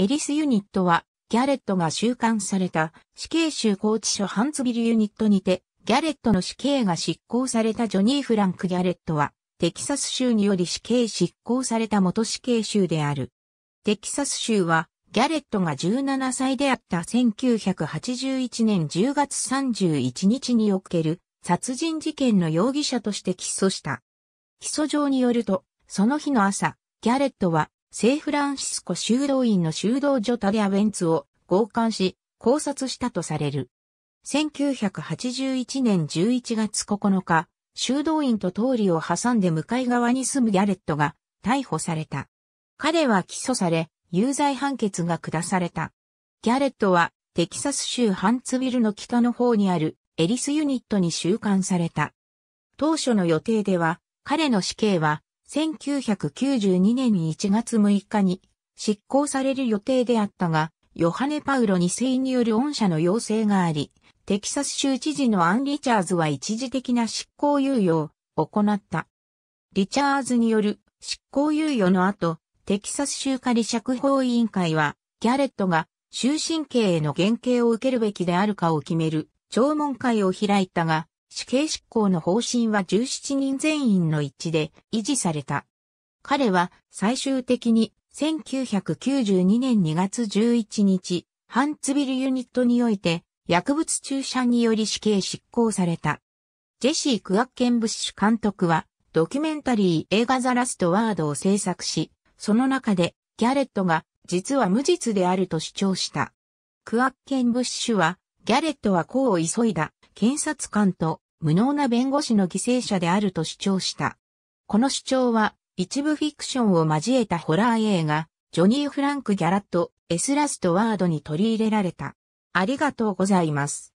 エリスユニットは、ギャレットが収監された死刑囚拘置所ハンツビルユニットにて、ギャレットの死刑が執行されたジョニー・フランク・ギャレットは、テキサス州により死刑執行された元死刑囚である。テキサス州は、ギャレットが17歳であった1981年10月31日における殺人事件の容疑者として起訴した。起訴状によると、その日の朝、ギャレットはセイフランシスコ修道院の修道所タデアベンツを強姦し、考察したとされる。1981年11月9日、修道院と通りを挟んで向かい側に住むギャレットが逮捕された。彼は起訴され、有罪判決が下された。ギャレットはテキサス州ハンツビルの北の方にあるエリスユニットに収監された。当初の予定では彼の死刑は1992年1月6日に執行される予定であったが、ヨハネ・パウロ2世による恩赦の要請があり、テキサス州知事のアン・リチャーズは一時的な執行猶予を行った。リチャーズによる執行猶予の後、テキサス州仮釈放委員会は、ギャレットが終身刑への減刑を受けるべきであるかを決める聴聞会を開いたが、死刑執行の方針は17人全員の一致で維持された。彼は最終的に1992年2月11日、ハンツビルユニットにおいて薬物注射により死刑執行された。ジェシー・クアッケンブッシュ監督はドキュメンタリー映画ザ・ラスト・ワードを制作し、その中でギャレットが実は無実であると主張した。クアッケンブッシュはギャレットはこう急いだ、検察官と無能な弁護士の犠牲者であると主張した。この主張は、一部フィクションを交えたホラー映画、ジョニー・フランク・ギャラット、エスラスト・ワードに取り入れられた。ありがとうございます。